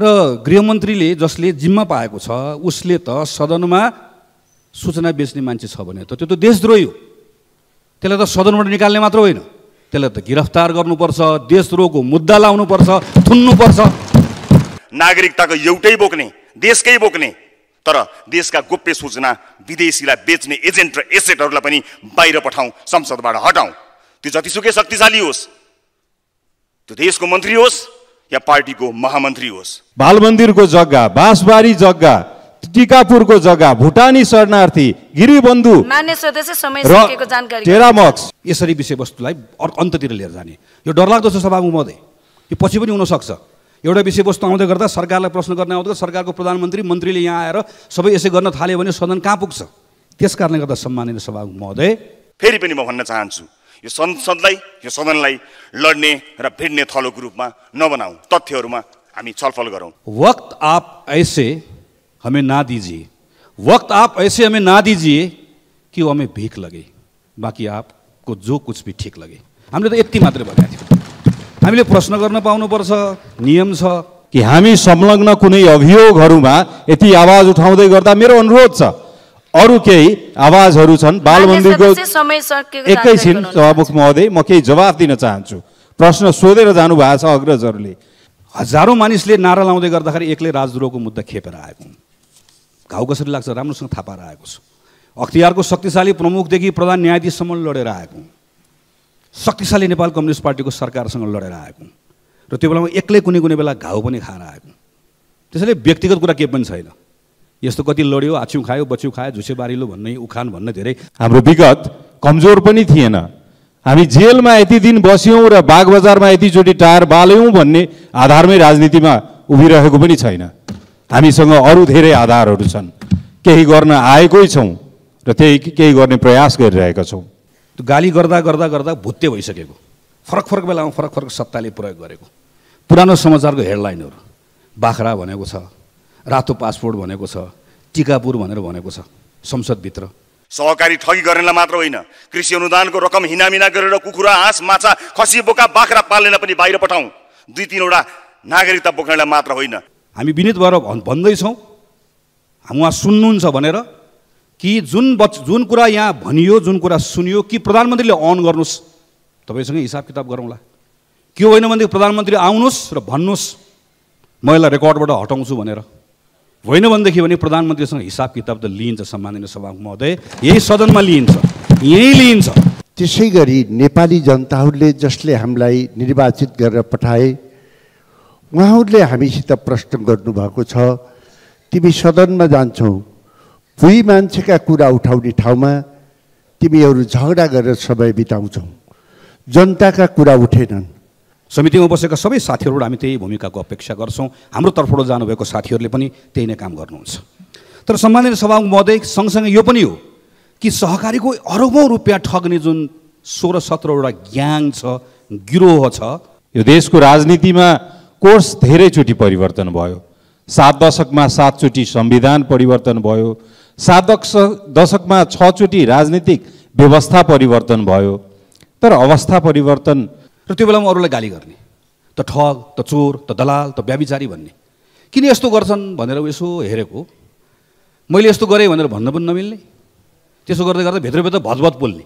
र गृहमन्त्रीले जसले जिम्मा पाएको छ उसले त सदनमा सूचना बेच्ने मान्छे छ भने त त्यो त देशद्रोही हो त्यसलाई त सदनबाट निकाल्ने मात्र होइन त्यसलाई त गिरफ्तार गर्नुपर्छ देशद्रोहको मुद्दा लाउनुपर्छ थुन्नुपर्छ नागरिकताको एउटै बोक्ने देशकै बोक्ने तर देशका गोप्य सूचना विदेशीलाई बेच्ने एजेन्ट र एसेटहरूलाई पनि बाहिर पठाउँ संसदबाट हटाउँ त्यो जतिसुकै शक्तिशाली होस् त्यो देशको मन्त्री होस् या पार्टीको महामन्त्री होस् मन्दिरको जग्गा बाँसबारी जग्गा टिकापुरको जग्गा भुटानी शरणार्थी गिरिबन्धु टेरामक्स यसरी विषयवस्तुलाई अन्ततिर लिएर जाने यो डरलाग्दो छ सभा महोदय यो पछि पनि हुनसक्छ एउटा विषयवस्तु आउँदै गर्दा सरकारलाई प्रश्न गर्ने आउँदा सरकारको प्रधानमन्त्री मन्त्रीले यहाँ आएर सबै यसै गर्न थाल्यो भने सदन कहाँ पुग्छ त्यस कारणले गर्दा सम्मानित सभामुख महोदय फेरि पनि म भन्न चाहन्छु यो संसदलाई यो सदनलाई लड्ने र भिड्ने थलोको रूपमा नबनाऊ तथ्यहरूमा हामी छलफल गरौँ वक्त आप ऐसे हमें ना दीजिए वक्त आप ऐसे हमें ना दीजिए कि हमें भीख लगे बाँकी आपको जो कुछ भी ठिक लगे हामीले त यति मात्रै भनेको थियौँ हामीले प्रश्न गर्न पाउनुपर्छ नियम छ कि हामी संलग्न कुनै अभियोगहरूमा यति आवाज उठाउँदै गर्दा मेरो अनुरोध छ अरू केही आवाजहरू छन् बाल मन्दिरको एकैछिन सभामुख महोदय म केही जवाफ दिन चाहन्छु प्रश्न सोधेर जानुभएको छ अग्रजहरूले हजारौँ मानिसले नारा लाउँदै गर्दाखेरि एक्लै राजद्रोहको मुद्दा खेपेर आएको हुन् घाउ कसरी लाग्छ राम्रोसँग थाहा पाएर आएको छु अख्तियारको शक्तिशाली प्रमुखदेखि प्रधान न्यायाधीशसम्म लडेर आएको हुँ शक्तिशाली नेपाल कम्युनिस्ट पार्टीको सरकारसँग लडेर आएको हुँ र त्यो बेलामा एक्लै कुनै कुनै बेला घाउ पनि खाएर आएको त्यसैले व्यक्तिगत कुरा केही पनि छैन यस्तो कति लड्यो आछ्यु खायो बच्यु खायो झुसे बारिलो भन्ने उखान भन्ने धेरै हाम्रो विगत कमजोर पनि थिएन हामी जेलमा यति दिन बस्यौँ र बाघ बजारमा यतिचोटि टायर बाल्यौँ भन्ने आधारमै राजनीतिमा उभिरहेको पनि छैन हामीसँग अरू धेरै आधारहरू छन् केही गर्न आएकै छौँ र त्यही केही गर्ने प्रयास गरिरहेका छौँ गाली गर्दा गर्दा गर्दा भुत्ते भइसकेको फरक फरक बेलामा फरक फरक सत्ताले प्रयोग गरेको पुरानो समाचारको हेडलाइनहरू बाख्रा भनेको छ रातो पासपोर्ट भनेको छ टिकापुर भनेर भनेको छ संसदभित्र सहकारी ठगी गर्नेलाई मात्र होइन कृषि अनुदानको रकम हिनामिना गरेर कुखुरा हाँस माछा खसी बोका बाख्रा पाल्नेलाई पनि बाहिर पठाउँ दुई तिनवटा नागरिकता बोक्नेलाई मात्र होइन हामी विनित भएर भन्दैछौँ उहाँ सुन्नुहुन्छ भनेर कि जुन बच जुन कुरा यहाँ भनियो जुन कुरा सुनियो कि प्रधानमन्त्रीले अन गर्नुहोस् तपाईँसँग हिसाब किताब गरौँला के होइन भनेदेखि प्रधानमन्त्री आउनुहोस् र भन्नुहोस् म यसलाई रेकर्डबाट हटाउँछु भनेर होइन भनेदेखि भने प्रधानमन्त्रीसँग हिसाब किताब त लिइन्छ सम्माननीय सभा महोदय यही सदनमा लिइन्छ यहीँ लिइन्छ त्यसै गरी नेपाली जनताहरूले जसले हामीलाई निर्वाचित गरेर पठाए उहाँहरूले हामीसित प्रश्न गर्नुभएको छ तिमी सदनमा जान्छौ दुई मान्छेका कुरा उठाउने ठाउँमा तिमीहरू झगडा गरेर समय बिताउँछौ जनताका कुरा उठेनन् समितिमा बसेका सबै साथीहरूबाट हामी त्यही भूमिकाको अपेक्षा गर्छौँ हाम्रो तर्फबाट जानुभएको साथीहरूले पनि त्यही नै काम गर्नुहुन्छ तर सम्मानित सभा महोदय सँगसँगै यो पनि हो कि सहकारीको अरबौँ रुपियाँ ठग्ने जुन सोह्र सत्रवटा ग्याङ छ गिरोह छ यो देशको राजनीतिमा कोर्स धेरैचोटि परिवर्तन भयो सात दशकमा सातचोटि संविधान परिवर्तन भयो सात दश दशकमा छचोटि राजनीतिक व्यवस्था परिवर्तन भयो तर अवस्था परिवर्तन र त्यो बेलामा अरूलाई गाली गर्ने त ठग त चोर त दलाल त व्याविचारी भन्ने किन यस्तो गर्छन् भनेर यसो हेरेको मैले यस्तो गरेँ भनेर भन्न पनि नमिल्ने त्यसो गर्दै गर्दा भित्रभित्र भदभत बोल्ने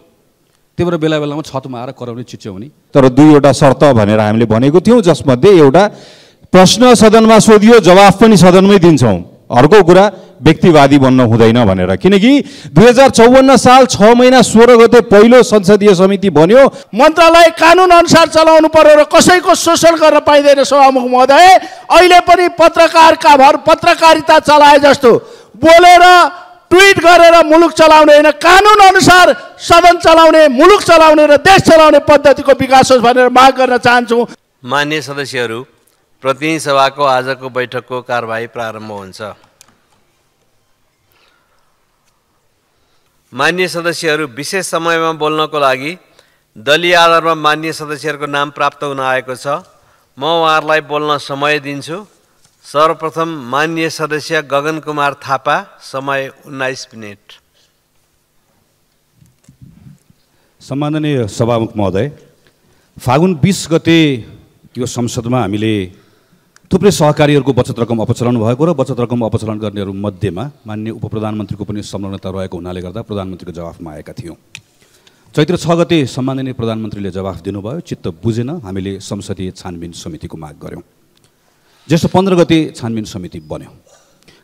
त्यही भएर बेला बेलामा छतमा आएर कराउने चिच्याउने तर दुईवटा शर्त भनेर हामीले भनेको थियौँ जसमध्ये एउटा प्रश्न सदनमा सोधियो जवाफ पनि सदनमै दिन्छौँ अर्को कुरा व्यक्तिवादी बन्न हुँदैन भनेर किनकि दुई हजार चौवन्न साल छ महिना सोह्र गते पहिलो संसदीय समिति बन्यो मन्त्रालय कानुन अनुसार चलाउनु पर्यो र कसैको शोषण गर्न पाइँदैन सभामुख महोदय अहिले पनि पत्रकारका भर पत्रकारिता चलाए जस्तो बोलेर ट्विट गरेर मुलुक चलाउने होइन कानुन अनुसार सदन चलाउने मुलुक चलाउने र देश चलाउने पद्धतिको विकास होस् भनेर माग गर्न चाहन्छु मान्य सदस्यहरू प्रतिनिधि सभाको आजको बैठकको कारवाही प्रारम्भ हुन्छ मान्य सदस्यहरू विशेष समयमा बोल्नको लागि दलीय आधारमा मान्य सदस्यहरूको नाम प्राप्त हुन आएको छ म उहाँहरूलाई बोल्न समय दिन्छु सर्वप्रथम मान्य सदस्य गगन कुमार थापा समय उन्नाइस मिनट सम्माननीय सभामुख महोदय फागुन बिस गते यो संसदमा हामीले थुप्रै सहकारीहरूको बचत रकम अपचलन भएको र बचत रकम अपचलन गर्नेहरू मध्येमा मान्य उप प्रधानमन्त्रीको पनि संलग्नता रहेको हुनाले गर्दा प्रधानमन्त्रीको जवाफमा आएका थियौँ चैत्र छ गते सम्माननीय प्रधानमन्त्रीले जवाफ दिनुभयो चित्त बुझेन हामीले संसदीय छानबिन समितिको माग गऱ्यौँ जस्तो पन्ध्र गते छानबिन समिति बन्यो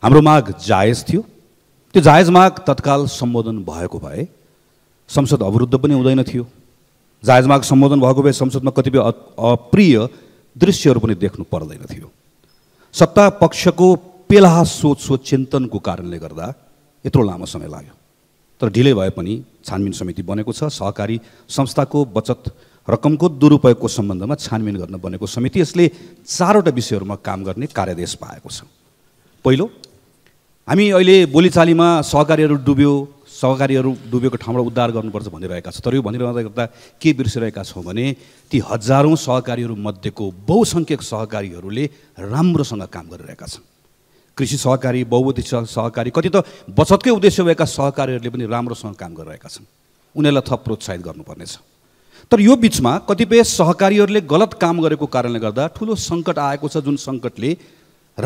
हाम्रो माग जायज थियो त्यो जायज माग तत्काल सम्बोधन भएको भए संसद अवरुद्ध पनि हुँदैन थियो जायज माग सम्बोधन भएको भए संसदमा कतिपय अप्रिय दृश्यहरू पनि देख्नु पर्दैन थियो सत्ता पक्षको पेला सोच सोच चिन्तनको कारणले गर्दा यत्रो लामो समय लाग्यो तर ढिलै भए पनि छानबिन समिति बनेको छ सहकारी संस्थाको बचत रकमको दुरुपयोगको सम्बन्धमा छानबिन गर्न बनेको समिति यसले चारवटा विषयहरूमा काम गर्ने कार्यदेश पाएको छ पहिलो हामी अहिले बोलीचालीमा सहकारीहरू डुब्यो सहकारीहरू डुबेको ठाउँबाट उद्धार गर्नुपर्छ भनिरहेका छ तर यो भनिरहँदा गर्दा के बिर्सिरहेका छौँ भने ती हजारौँ सहकारीहरूमध्येको बहुसङ्ख्यक सहकारीहरूले राम्रोसँग काम गरिरहेका छन् कृषि सहकारी बहुउद्देश्य सहकारी कति त बचतकै उद्देश्य भएका सहकारीहरूले पनि राम्रोसँग काम गरिरहेका छन् उनीहरूलाई थप प्रोत्साहित गर्नुपर्नेछ तर यो बिचमा कतिपय सहकारीहरूले गलत काम गरेको कारणले गर्दा ठुलो सङ्कट आएको छ जुन सङ्कटले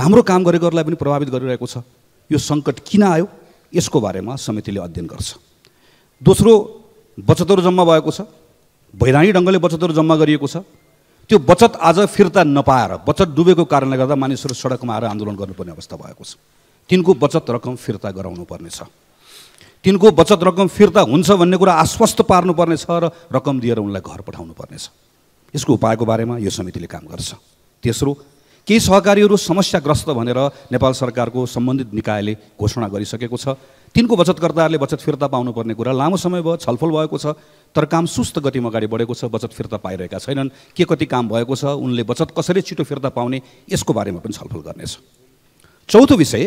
राम्रो काम गरेकोहरूलाई पनि प्रभावित गरिरहेको छ यो सङ्कट किन आयो यसको बारेमा समितिले अध्ययन गर्छ दोस्रो बचतहरू जम्मा भएको छ वैधानिक ढङ्गले बचतहरू जम्मा गरिएको छ त्यो बचत आज फिर्ता नपाएर बचत डुबेको कारणले गर्दा मानिसहरू सडकमा आएर आन्दोलन गर्नुपर्ने अवस्था भएको छ तिनको बचत रकम फिर्ता गराउनु पर्नेछ तिनको बचत रकम फिर्ता हुन्छ भन्ने कुरा आश्वस्त पार्नुपर्नेछ र रकम दिएर उनलाई घर पठाउनु पर्नेछ यसको उपायको बारेमा यो समितिले काम गर्छ तेस्रो केही सहकारीहरू समस्याग्रस्त भनेर नेपाल सरकारको सम्बन्धित निकायले घोषणा गरिसकेको छ तिनको बचतकर्ताहरूले बचत फिर्ता पाउनुपर्ने कुरा लामो समय भयो छलफल भएको छ तर काम सुस्त गतिमा अगाडि बढेको छ बचत फिर्ता पाइरहेका छैनन् के कति काम भएको छ उनले बचत कसरी छिटो फिर्ता पाउने यसको बारेमा पनि छलफल गर्नेछ चौथो विषय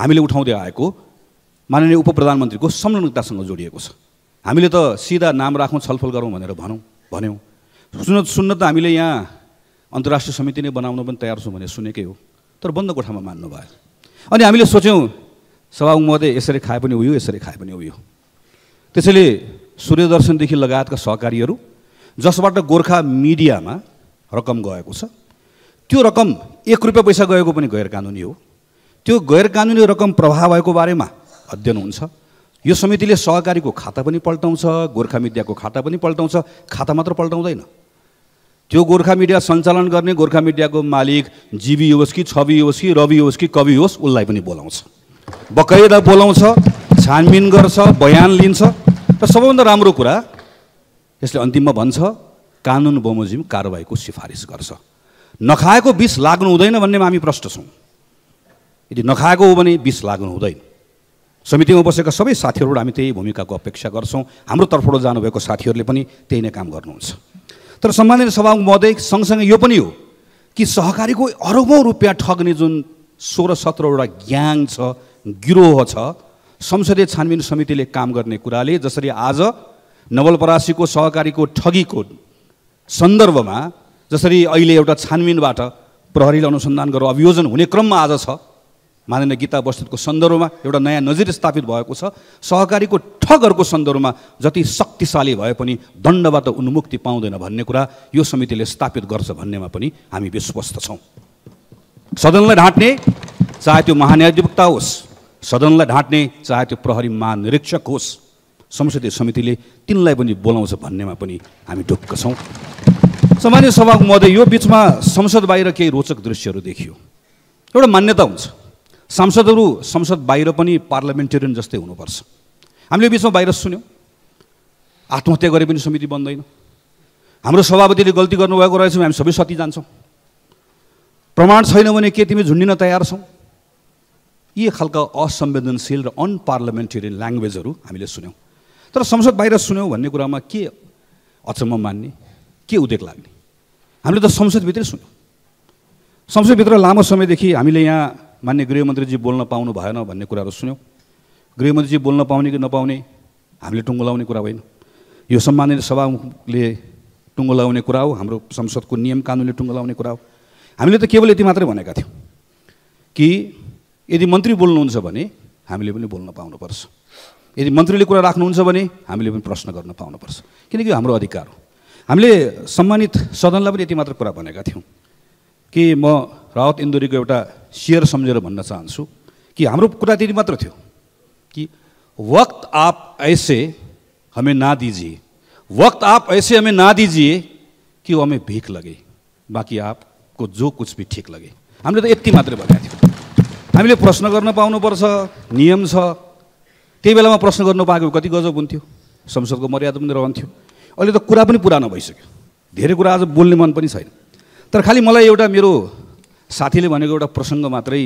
हामीले उठाउँदै आएको माननीय उप प्रधानमन्त्रीको संलग्नतासँग जोडिएको छ हामीले त सिधा नाम राखौँ छलफल गरौँ भनेर भनौँ भन्यौँ सुन सुन्न त हामीले यहाँ अन्तर्राष्ट्रिय समिति नै बनाउन पनि तयार छौँ भने सुनेकै हो तर बन्द कोठामा मान्नु भयो अनि हामीले सोच्यौँ सभा महोदय यसरी खाए पनि उयो यसरी खाए पनि उयो त्यसैले सूर्यदर्शनदेखि लगायतका सहकारीहरू जसबाट गोर्खा मिडियामा रकम गएको छ त्यो रकम एक रुपियाँ पैसा गएको पनि गैर कानुनी हो त्यो गैर कानुनी रकम प्रभाव भएको बारेमा अध्ययन हुन्छ यो समितिले सहकारीको खाता पनि पल्टाउँछ गोर्खा मिडियाको खाता पनि पल्टाउँछ खाता मात्र पल्टाउँदैन त्यो गोर्खा मिडिया सञ्चालन गर्ने गोर्खा मिडियाको मालिक जीवी होस् कि छवि होस् कि रवि होस् कि कवि होस् उसलाई पनि बोलाउँछ बकैदा बोलाउँछ छानबिन गर्छ बयान लिन्छ र सबैभन्दा राम्रो कुरा यसले अन्तिममा भन्छ कानुन बमोजिम कारवाहीको सिफारिस गर्छ नखाएको बिस लाग्नु हुँदैन भन्नेमा हामी प्रष्ट छौँ यदि नखाएको हो भने बिस लाग्नु हुँदैन समितिमा बसेका सबै साथीहरूबाट हामी त्यही भूमिकाको अपेक्षा गर्छौँ हाम्रो तर्फबाट जानुभएको साथीहरूले पनि त्यही नै काम गर्नुहुन्छ तर सम्माननीय सभाको महोदय सँगसँगै यो पनि हो कि सहकारीको अरबौँ रुपियाँ ठग्ने जुन सोह्र सत्रवटा ग्याङ छ गिरोह छ संसदीय छानबिन समितिले काम गर्ने कुराले जसरी आज नवलपरासीको सहकारीको ठगीको सन्दर्भमा जसरी अहिले एउटा छानबिनबाट प्रहरीले अनुसन्धान गरेर अभियोजन हुने क्रममा आज छ माननीय गीता बस्तुतको सन्दर्भमा एउटा नयाँ नजिर स्थापित भएको छ सहकारीको ठगहरूको सन्दर्भमा जति शक्तिशाली भए पनि दण्डबाट उन्मुक्ति पाउँदैन भन्ने कुरा यो समितिले स्थापित गर्छ भन्नेमा पनि हामी विश्वस्त छौँ सदनलाई ढाँट्ने चाहे त्यो महान्याधिवक्ता होस् सदनलाई ढाँट्ने चाहे त्यो प्रहरी महानिरीक्षक होस् संसदीय समितिले तिनलाई पनि बोलाउँछ भन्नेमा पनि हामी ढुक्क छौँ सामान्य सभाको महोदय यो बिचमा संसद बाहिर केही रोचक दृश्यहरू देखियो एउटा मान्यता हुन्छ सांसदहरू संसद बाहिर पनि पार्लियामेन्टेरियन जस्तै हुनुपर्छ हामीले बिचमा बाहिर सुन्यौँ आत्महत्या गरे पनि समिति बन्दैन हाम्रो सभापतिले गल्ती गर्नुभएको रहेछ हामी सबै सती जान्छौँ प्रमाण छैन भने के तिमी झुन्डिन तयार छौ यी खालका असंवेदनशील र अनपार्लियामेन्टेरियन ल्याङ्ग्वेजहरू हामीले सुन्यौँ तर संसद बाहिर सुन्यौँ भन्ने कुरामा के अचम्म मान्ने के उद्योग लाग्ने हामीले त संसदभित्रै सुन्यौँ संसदभित्र लामो समयदेखि हामीले यहाँ मान्य गृहमन्त्रीजी बोल्न पाउनु भएन भन्ने कुराहरू सुन्यौँ गृहमन्त्रीजी बोल्न पाउने कि नपाउने हामीले टुङ्गो लगाउने कुरा होइन यो सम्माननीय सभाले टुङ्गो लगाउने कुरा हो हाम्रो संसदको नियम कानुनले टुङ्गो लगाउने कुरा हो हामीले त केवल यति मात्रै भनेका थियौँ कि यदि मन्त्री बोल्नुहुन्छ भने हामीले पनि बोल्न पाउनुपर्छ यदि मन्त्रीले कुरा राख्नुहुन्छ भने हामीले पनि प्रश्न गर्न पाउनुपर्छ किनकि हाम्रो अधिकार हो हामीले सम्मानित सदनलाई पनि यति मात्र कुरा भनेका थियौँ कि म रावत इन्दुरीको एउटा सेयर सम्झेर भन्न चाहन्छु कि हाम्रो कुरा त्यति मात्र थियो कि वक्त आप ऐसे हमें ना दिजिए वक्त आप ऐसे हमें ना दिजिए कि हमें भिख लगे बाँकी आपको जो कुछ भी ठिक लगे हामीले त यति मात्रै भनेको थियो हामीले प्रश्न गर्न पाउनुपर्छ नियम छ त्यही बेलामा प्रश्न गर्नु पाएको कति गजब हुन्थ्यो संसदको मर्यादा पनि रहन्थ्यो अहिले त कुरा पनि पुरानो भइसक्यो धेरै कुरा आज बोल्ने मन पनि छैन तर खालि मलाई एउटा मेरो साथीले भनेको एउटा प्रसङ्ग मात्रै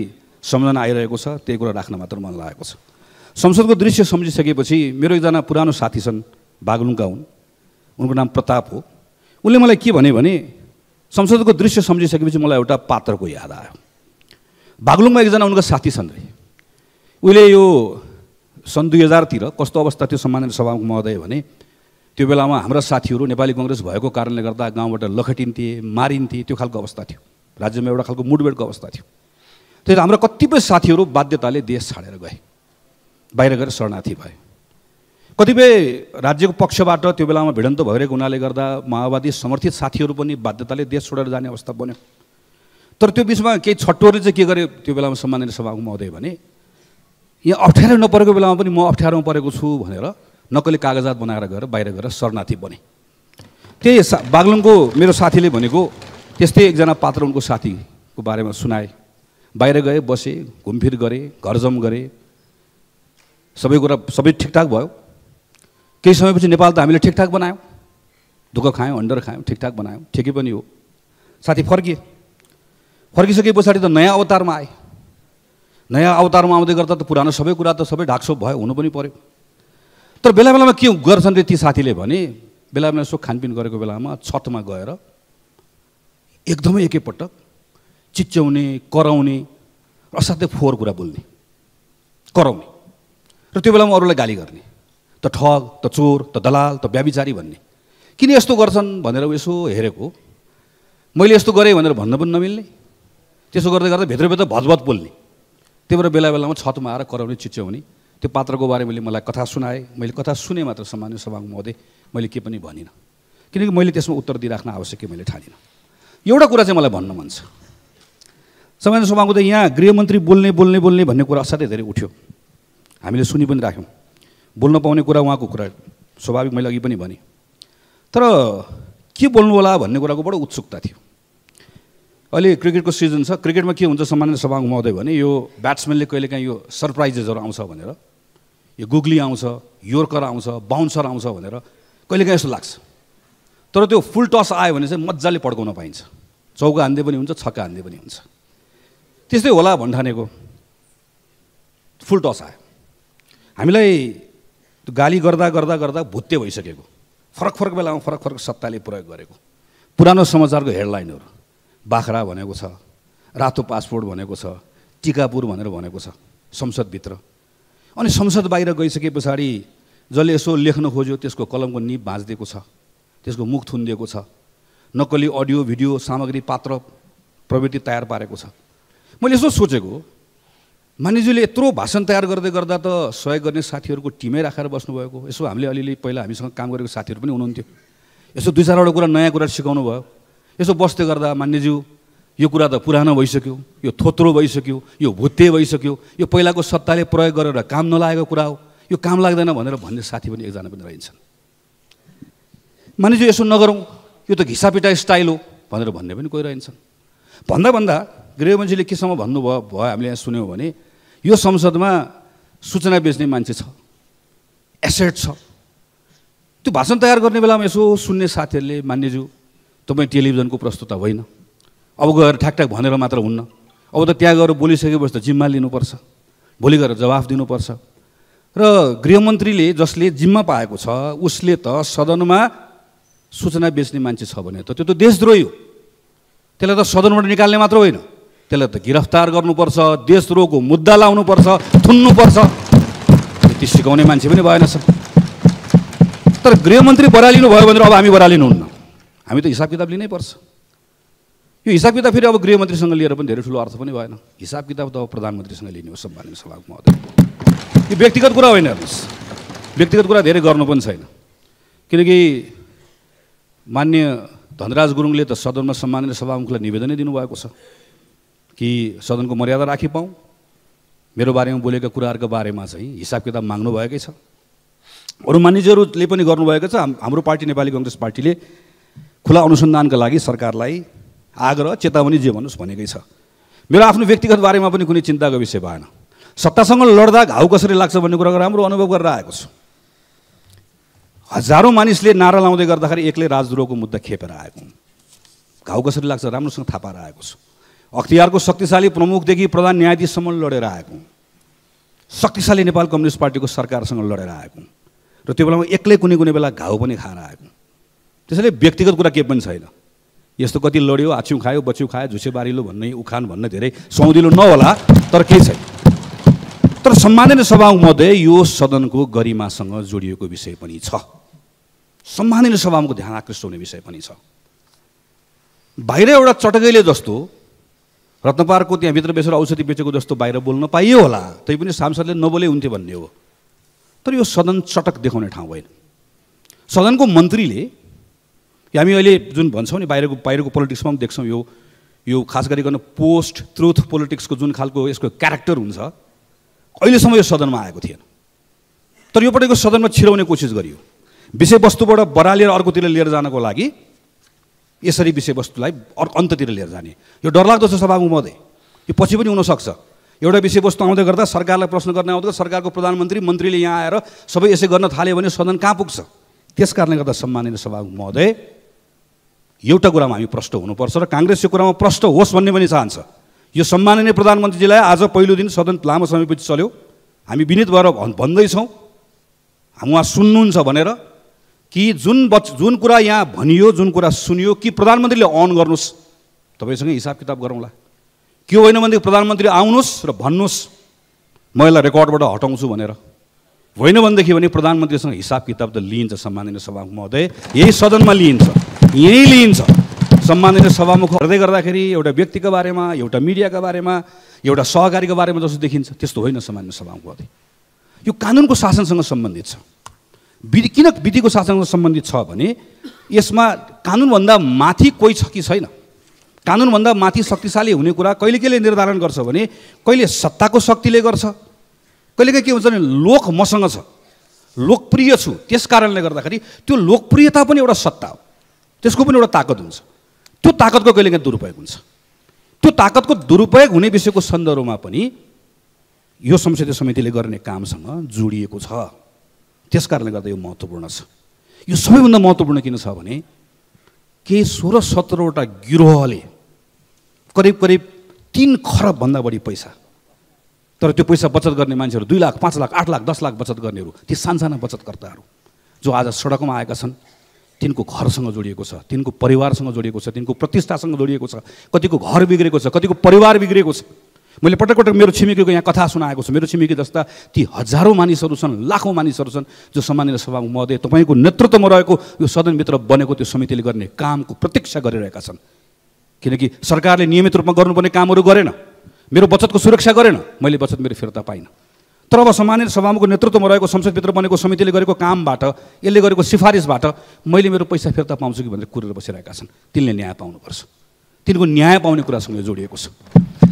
सम्झना आइरहेको छ त्यही कुरा राख्न मात्र मन लागेको छ संसदको दृश्य सम्झिसकेपछि मेरो एकजना पुरानो साथी छन् बागलुङका हुन् उनको नाम प्रताप हो उनले मलाई के भन्यो भने संसदको दृश्य सम्झिसकेपछि मलाई एउटा पात्रको याद आयो बागलुङमा एकजना उनका साथी छन् रे उहिले यो सन् दुई हजारतिर कस्तो अवस्था थियो सम्मान सभामुख महोदय भने त्यो बेलामा हाम्रा साथीहरू नेपाली कङ्ग्रेस भएको कारणले गर्दा गाउँबाट लखटिन्थे मारिन्थे त्यो खालको अवस्था थियो राज्यमा एउटा खालको मुडबेडको अवस्था थियो त्यही हाम्रो कतिपय साथीहरू बाध्यताले देश छाडेर गए बाहिर गएर शरणार्थी भए कतिपय राज्यको पक्षबाट त्यो बेलामा भिडन्त भइरहेको हुनाले गर्दा माओवादी समर्थित साथीहरू पनि बाध्यताले देश छोडेर जाने अवस्था बन्यो तर त्यो बिचमा केही छट्टोहरूले चाहिँ के गरे त्यो बेलामा सम्माननीय सभाको महोदय भने यहाँ अप्ठ्यारो नपरेको बेलामा पनि म अप्ठ्यारोमा परेको छु भनेर नक्कली कागजात बनाएर गएर बाहिर गएर शरणार्थी बने त्यही बागलुङको मेरो साथीले भनेको त्यस्तै एकजना पात्र उनको साथीको बारेमा सुनाए बाहिर गए बसे घुमफिर गरे घरजम गरे सबै कुरा सबै ठिकठाक भयो केही समयपछि नेपाल त हामीले ठिकठाक बनायौँ दुःख खायौँ अन्डर खायौँ ठिकठाक बनायौँ ठिकै पनि हो साथी फर्किए फर्किसके पछाडि त नयाँ अवतारमा आए नयाँ अवतारमा आउँदै गर्दा त पुरानो सबै कुरा त सबै ढाकसोप भयो हुनु पनि पऱ्यो तर बेला बेलामा के गर्छन् रे ती साथीले भने बेला बेला यसो खानपिन गरेको बेलामा छतमा गएर एकदमै एकैपटक चिच्याउने कराउने असाध्यै फोहोर कुरा बोल्ने कराउने र त्यो बेलामा अरूलाई गाली गर्ने त ठग त चोर त दलाल त व्याविचारी भन्ने किन यस्तो गर्छन् भनेर यसो हेरेको मैले यस्तो गरेँ भनेर भन्न पनि नमिल्ने त्यसो गर्दै गर्दा भित्रभित्र भदभत बोल्ने त्यही भएर बेला बेलामा छतमा आएर कराउने चिच्याउने त्यो पात्रको बारेमा मैले मलाई कथा सुनाएँ मैले कथा सुने मात्र सामान्य सभामा महोदय मैले के पनि भनिनँ किनकि मैले त्यसमा उत्तर दिइराख्न आवश्यकै मैले ठानिनँ एउटा कुरा चाहिँ मलाई भन्नु मन छ संविधान सभाको त यहाँ गृहमन्त्री बोल्ने बोल्ने बोल्ने भन्ने कुरा असाध्यै धेरै उठ्यो हामीले सुनि पनि राख्यौँ बोल्न पाउने कुरा उहाँको कुरा स्वाभाविक मैले अघि पनि भनेँ तर के बोल्नु होला भन्ने कुराको बडो उत्सुकता थियो अहिले क्रिकेटको सिजन छ क्रिकेटमा के हुन्छ सामान्य सभाको महोदय भने यो ब्याट्सम्यानले कहिलेकाहीँ यो सरप्राइजेसहरू आउँछ भनेर यो गुग्ली आउँछ योर्कर आउँछ बााउन्सर आउँछ भनेर कहिलेकाहीँ यस्तो लाग्छ तर त्यो फुल टस आयो भने चाहिँ मजाले पड्काउन पाइन्छ चौका हान्दै पनि हुन्छ छक्का हान्दै पनि हुन्छ त्यस्तै होला भन्ठानेको फुल टस आयो हामीलाई गाली गर्दा गर्दा गर्दा भुत्ते भइसकेको फरक फरक बेलामा फरक फरक सत्ताले प्रयोग गरेको पुरानो समाचारको हेडलाइनहरू बाख्रा भनेको छ रातो पासपोर्ट भनेको छ टिकापुर भनेर भनेको छ संसदभित्र अनि संसद बाहिर गइसके पछाडि जसले यसो लेख्न खोज्यो त्यसको कलमको निप भाँचिदिएको छ त्यसको मुख थुनिदिएको छ नक्कली अडियो भिडियो सामग्री पात्र प्रवृत्ति तयार पारेको छ मैले यसो सोचेको मानिसजीले यत्रो भाषण तयार गर्दै गर्दा त सहयोग गर्ने साथीहरूको टिमै राखेर बस्नुभएको यसो हामीले अलिअलि पहिला हामीसँग काम गरेको साथीहरू पनि हुनुहुन्थ्यो यसो दुई चारवटा कुरा नयाँ कुरा सिकाउनु भयो यसो बस्दै गर्दा मान्यज्यू यो कुरा त पुरानो भइसक्यो यो थोत्रो भइसक्यो यो भुत्ते भइसक्यो यो पहिलाको सत्ताले प्रयोग गरेर काम नलागेको कुरा हो यो काम लाग्दैन भनेर भन्ने साथी पनि एकजना पनि रहन्छन् मानिजू यसो नगरौँ यो त घिसापिटा स्टाइल हो भनेर भन्ने पनि कोही रहन्छन् भन्दा भन्दा गृहमन्त्रीले केसम्म भन्नुभयो भयो हामीले यहाँ सुन्यौँ भने यो संसदमा सूचना बेच्ने मान्छे छ एसेट छ त्यो भाषण तयार गर्ने बेलामा यसो सुन्ने साथीहरूले मान्यज्यू तपाईँ टेलिभिजनको प्रस्तुता होइन अब गएर ठ्याकठ्याक भनेर मात्र हुन्न अब त त्यहाँ गएर बोलिसकेपछि त जिम्मा लिनुपर्छ भोलि गएर जवाफ दिनुपर्छ र गृहमन्त्रीले जसले जिम्मा पाएको छ उसले त सदनमा सूचना बेच्ने मान्छे छ भने त त्यो त देशद्रोही हो त्यसलाई त सदनबाट निकाल्ने मात्र होइन त्यसलाई त गिरफ्तार गर्नुपर्छ देशद्रोहको मुद्दा लाउनुपर्छ थुन्नुपर्छ त्यति सिकाउने मान्छे पनि भएन सर तर गृहमन्त्री बरालिनु भयो भनेर अब हामी बरालिनुहुन्न हामी त हिसाब किताब लिनै पर्छ यो हिसाब किताब फेरि अब गृहमन्त्रीसँग लिएर पनि धेरै ठुलो अर्थ पनि भएन हिसाब किताब त अब प्रधानमन्त्रीसँग लिने हो सम्मानित सभाको महोदय यो व्यक्तिगत कुरा होइन हेर्नुहोस् व्यक्तिगत कुरा धेरै गर्नु पनि छैन किनकि मान्य धनराज गुरुङले त सदनमा सम्मानित सभामुखलाई निवेदनै दिनुभएको छ कि सदनको मर्यादा राखी मेरो बारेमा बोलेका कुराहरूको बारेमा चाहिँ हिसाब किताब माग्नुभएकै छ अरू मान्यजीहरूले पनि गर्नुभएको छ हाम्रो पार्टी नेपाली कङ्ग्रेस पार्टीले खुला अनुसन्धानका लागि सरकारलाई आग्रह चेतावनी जे भन्नुहोस् भनेकै छ मेरो आफ्नो व्यक्तिगत बारेमा पनि कुनै चिन्ताको विषय भएन सत्तासँग लड्दा घाउ कसरी लाग्छ भन्ने कुराको राम्रो अनुभव गरेर आएको छु हजारौँ मानिसले नारा लाउँदै गर्दाखेरि एक्लै राजद्रोहको मुद्दा खेपेर आएको घाउ कसरी लाग्छ राम्रोसँग थाहा पाएर आएको छु अख्तियारको शक्तिशाली प्रमुखदेखि प्रधान न्यायाधीशसम्म लडेर आएको शक्तिशाली नेपाल कम्युनिस्ट पार्टीको सरकारसँग लडेर आएको र त्यो बेलामा एक्लै कुनै कुनै बेला घाउ पनि खाएर आएको त्यसैले व्यक्तिगत कुरा केही पनि छैन यस्तो कति लड्यो आछ्यु खायो बच्यु खायो झुसे बारिलो भन्ने उखान भन्ने धेरै सौदिलो नहोला तर केही छैन तर सम्माननीय सभामध्ये यो सदनको गरिमासँग जोडिएको विषय पनि छ सम्माननीय सभामुखको ध्यान आकृष्ट हुने विषय पनि छ बाहिर एउटा चटकैले जस्तो रत्नपारको त्यहाँभित्र बेसेर औषधि बेचेको जस्तो बाहिर बोल्न पाइयो होला पनि सांसदले नबोले हुन्थ्यो भन्ने हो तर यो सदन चटक देखाउने ठाउँ होइन सदनको मन्त्रीले हामी अहिले जुन भन्छौँ नि बाहिरको बाहिरको पोलिटिक्समा पनि देख्छौँ यो यो खास गरिकन पोस्ट ट्रुथ पोलिटिक्सको जुन खालको यसको क्यारेक्टर हुन्छ अहिलेसम्म यो सदनमा आएको थिएन तर यो पटकको सदनमा छिराउने कोसिस गरियो विषयवस्तुबाट बरालेर अर्कोतिर लिएर जानको लागि यसरी विषयवस्तुलाई अर्को अन्ततिर लिएर जाने यो डरलाग्दो छ सभा महोदय यो पछि पनि हुनसक्छ एउटा विषयवस्तु आउँदै गर्दा सरकारलाई प्रश्न गर्न आउँदा सरकारको प्रधानमन्त्री मन्त्रीले यहाँ आएर सबै यसै गर्न थाल्यो भने सदन कहाँ पुग्छ त्यस कारणले गर्दा सम्मानित सभा महोदय एउटा कुरामा हामी प्रष्ट हुनुपर्छ र काङ्ग्रेस यो कुरामा प्रष्ट होस् भन्ने पनि चाहन्छ यो सम्माननीय प्रधानमन्त्रीजीलाई आज पहिलो दिन सदन लामो समयपछि चल्यो हामी विनित भएर भन्दैछौँ उहाँ सुन्नुहुन्छ भनेर कि जुन बच जुन कुरा यहाँ भनियो जुन कुरा सुनियो कि प्रधानमन्त्रीले अन गर्नुहोस् तपाईँसँग हिसाब किताब गरौँला के होइन भनेदेखि प्रधानमन्त्री आउनुहोस् र भन्नुहोस् म यसलाई रेकर्डबाट हटाउँछु भनेर होइन भनेदेखि भने प्रधानमन्त्रीसँग हिसाब किताब त लिइन्छ सम्माननीय सभा महोदय यही सदनमा लिइन्छ यहीँ लिइन्छ सम्माननीय सभामुख गर्दै गर्दाखेरि एउटा व्यक्तिको बारेमा एउटा मिडियाको बारेमा एउटा सहकारीको बारेमा जस्तो देखिन्छ त्यस्तो होइन सामान्य सभामुख अधि यो कानुनको शासनसँग सम्बन्धित छ विधि किन विधिको शासनसँग सम्बन्धित छ भने यसमा कानुनभन्दा माथि कोही छ कि छैन कानुनभन्दा माथि शक्तिशाली हुने कुरा कहिले कहिले निर्धारण गर्छ भने कहिले सत्ताको शक्तिले गर्छ कहिले के हुन्छ भने लोक मसँग छ लोकप्रिय छु त्यस कारणले गर्दाखेरि त्यो लोकप्रियता पनि एउटा सत्ता हो त्यसको पनि एउटा ताकत हुन्छ त्यो ताकतको कहिलेकाहीँ दुरुपयोग हुन्छ त्यो ताकतको दुरुपयोग हुने विषयको सन्दर्भमा पनि यो संसदीय समितिले गर्ने कामसँग जोडिएको छ त्यस कारणले गर्दा यो महत्त्वपूर्ण छ यो सबैभन्दा महत्त्वपूर्ण किन छ भने केही सोह्र सत्रवटा गिरोहले करिब करिब तिन खरबभन्दा बढी पैसा तर त्यो पैसा बचत गर्ने मान्छेहरू दुई लाख पाँच लाख आठ लाख दस लाख बचत गर्नेहरू ती सानसाना बचतकर्ताहरू जो आज सडकमा आएका छन् तिनको घरसँग जोडिएको छ तिनको परिवारसँग जोडिएको छ तिनको प्रतिष्ठासँग जोडिएको छ कतिको घर बिग्रेको छ कतिको परिवार बिग्रेको छ मैले पटक पटक मेरो छिमेकीको यहाँ कथा सुनाएको छु मेरो छिमेकी जस्ता ती हजारौँ मानिसहरू छन् लाखौँ मानिसहरू छन् जो सामान्य सभाको महोदय तपाईँको नेतृत्वमा रहेको यो सदनभित्र बनेको त्यो समितिले गर्ने कामको प्रतीक्षा गरिरहेका छन् किनकि सरकारले नियमित रूपमा गर्नुपर्ने कामहरू गरेन मेरो बचतको सुरक्षा गरेन मैले बचत मेरो फिर्ता पाइनँ तर अब सामान्य सभामुखको नेतृत्वमा रहेको संसदभित्र बनेको समितिले गरेको कामबाट यसले गरेको सिफारिसबाट मैले मेरो पैसा फिर्ता पाउँछु कि भनेर कुरेर बसिरहेका छन् तिनले न्याय पाउनुपर्छ तिनको न्याय पाउने कुरासँग यो जोडिएको छ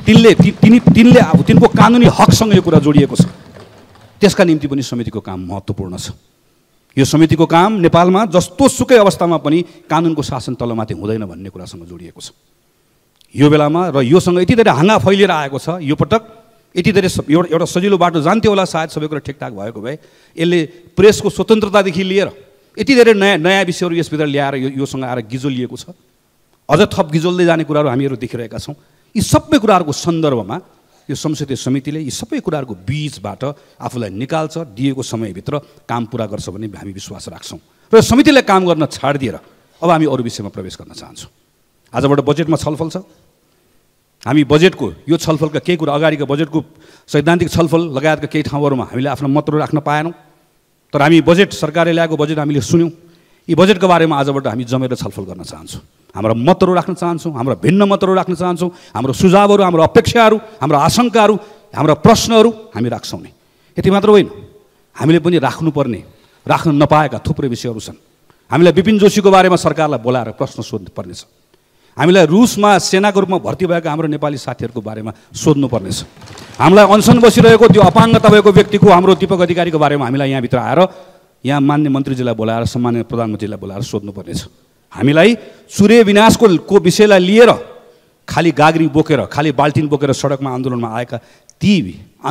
तिनले तिनी तिनले अब तिनको कानुनी हकसँग यो कुरा जोडिएको छ त्यसका निम्ति पनि समितिको काम महत्त्वपूर्ण छ यो समितिको काम नेपालमा जस्तो सुकै अवस्थामा पनि कानुनको शासन तलमाथि हुँदैन भन्ने कुरासँग जोडिएको छ यो बेलामा र योसँग यति धेरै हाँगा फैलिएर आएको छ यो पटक यति धेरै एउटा सजिलो बाटो जान्थ्यो होला सायद सबै कुरा ठिकठाक भएको भए यसले प्रेसको स्वतन्त्रतादेखि लिएर यति धेरै नयाँ नयाँ विषयहरू यसभित्र ल्याएर यो योसँग आएर गिजोलिएको छ अझ थप गिजोल्दै जाने कुराहरू हामीहरू देखिरहेका छौँ यी सबै कुराहरूको सन्दर्भमा यो संसदीय समितिले यी सबै कुराहरूको बिचबाट आफूलाई निकाल्छ दिएको समयभित्र काम पुरा गर्छ भन्ने हामी विश्वास राख्छौँ र समितिलाई काम गर्न छाड दिएर अब हामी अरू विषयमा प्रवेश गर्न चाहन्छौँ आजबाट बजेटमा छलफल छ हामी बजेटको यो छलफलका केही कुरा अगाडिको बजेटको सैद्धान्तिक छलफल लगायतका केही ठाउँहरूमा हामीले आफ्नो मतहरू राख्न पाएनौँ तर हामी बजेट सरकारले ल्याएको बजेट हामीले सुन्यौँ यी बजेटको बारेमा आजबाट हामी जमेर छलफल गर्न चाहन्छौँ हाम्रा मतहरू राख्न चाहन्छौँ हाम्रा भिन्न मतहरू राख्न चाहन्छौँ हाम्रो सुझावहरू हाम्रो अपेक्षाहरू हाम्रो आशङ्काहरू हाम्रा प्रश्नहरू हामी राख्छौँ नि यति मात्र होइन हामीले पनि राख्नुपर्ने राख्न नपाएका थुप्रै विषयहरू छन् हामीलाई विपिन जोशीको बारेमा सरकारलाई बोलाएर प्रश्न सोध्नु सोध्नुपर्नेछ हामीलाई रुसमा सेनाको रूपमा भर्ती भएको हाम्रो नेपाली साथीहरूको बारेमा सोध्नुपर्नेछ हामीलाई अनसन बसिरहेको त्यो अपाङ्गता भएको व्यक्तिको हाम्रो दिपक अधिकारीको बारेमा हामीलाई यहाँभित्र आएर यहाँ मान्य मन्त्रीजीलाई बोलाएर सम्मान्य प्रधानमन्त्रीलाई बोलाएर सोध्नुपर्नेछ हामीलाई सूर्य विनाशको को विषयलाई लिएर खालि गाग्री बोकेर खालि बाल्टिन बोकेर सडकमा आन्दोलनमा आएका ती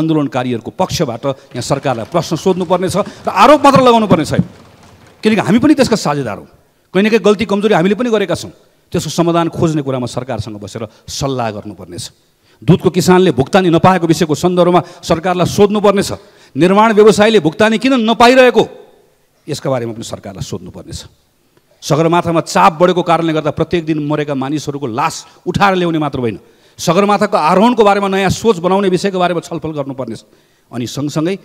आन्दोलनकारीहरूको पक्षबाट यहाँ सरकारलाई प्रश्न सोध्नुपर्नेछ र आरोप मात्र लगाउनु पर्ने छैन किनकि हामी पनि त्यसका साझेदार हौँ कहीँ न कहीँ गल्ती कमजोरी हामीले पनि गरेका छौँ त्यसको समाधान खोज्ने कुरामा सरकारसँग बसेर सल्लाह गर्नुपर्नेछ दुधको किसानले भुक्तानी नपाएको विषयको सन्दर्भमा सरकारलाई सोध्नुपर्नेछ निर्माण व्यवसायले भुक्तानी किन नपाइरहेको यसका बारेमा पनि सरकारलाई सोध्नुपर्नेछ सगरमाथामा चाप बढेको कारणले गर्दा प्रत्येक दिन मरेका मानिसहरूको लास उठाएर ल्याउने मात्र होइन सगरमाथाको आरोहणको बारेमा नयाँ सोच बनाउने विषयको बारेमा छलफल गर्नुपर्नेछ अनि सँगसँगै